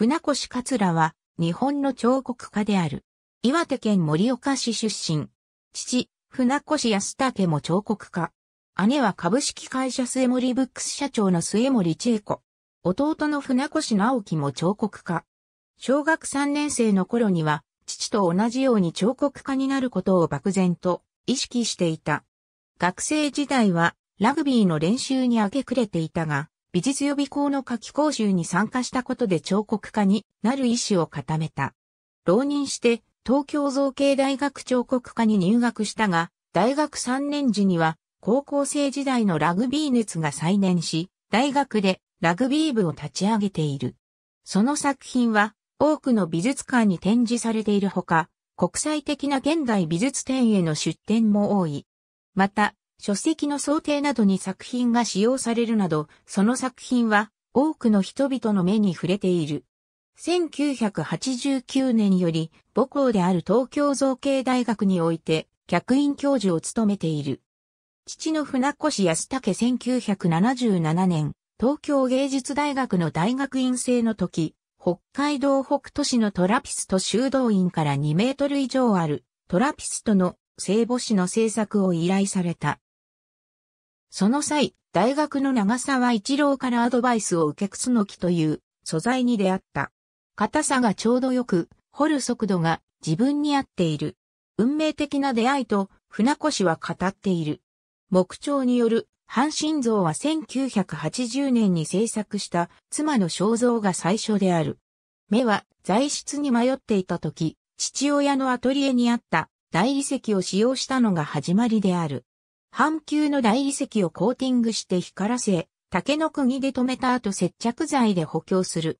船越桂は日本の彫刻家である。岩手県盛岡市出身。父、船越康武も彫刻家。姉は株式会社末森ブックス社長の末森千恵子。弟の船越直樹も彫刻家。小学3年生の頃には、父と同じように彫刻家になることを漠然と意識していた。学生時代はラグビーの練習に明け暮れていたが、美術予備校の夏季講習に参加したことで彫刻家になる意思を固めた。浪人して東京造形大学彫刻科に入学したが、大学3年時には高校生時代のラグビー熱が再燃し、大学でラグビー部を立ち上げている。その作品は多くの美術館に展示されているほか、国際的な現代美術展への出展も多い。また、書籍の想定などに作品が使用されるなど、その作品は多くの人々の目に触れている。1989年より母校である東京造形大学において客員教授を務めている。父の船越康武1977年、東京芸術大学の大学院生の時、北海道北都市のトラピスト修道院から2メートル以上あるトラピストの聖母子の制作を依頼された。その際、大学の長沢一郎からアドバイスを受け楠スノという素材に出会った。硬さがちょうどよく、掘る速度が自分に合っている。運命的な出会いと船越は語っている。木彫による半身像は1980年に制作した妻の肖像が最初である。目は材質に迷っていた時、父親のアトリエにあった大理石を使用したのが始まりである。半球の大遺跡をコーティングして光らせ、竹の釘で留めた後接着剤で補強する。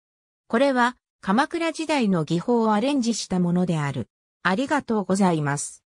これは鎌倉時代の技法をアレンジしたものである。ありがとうございます。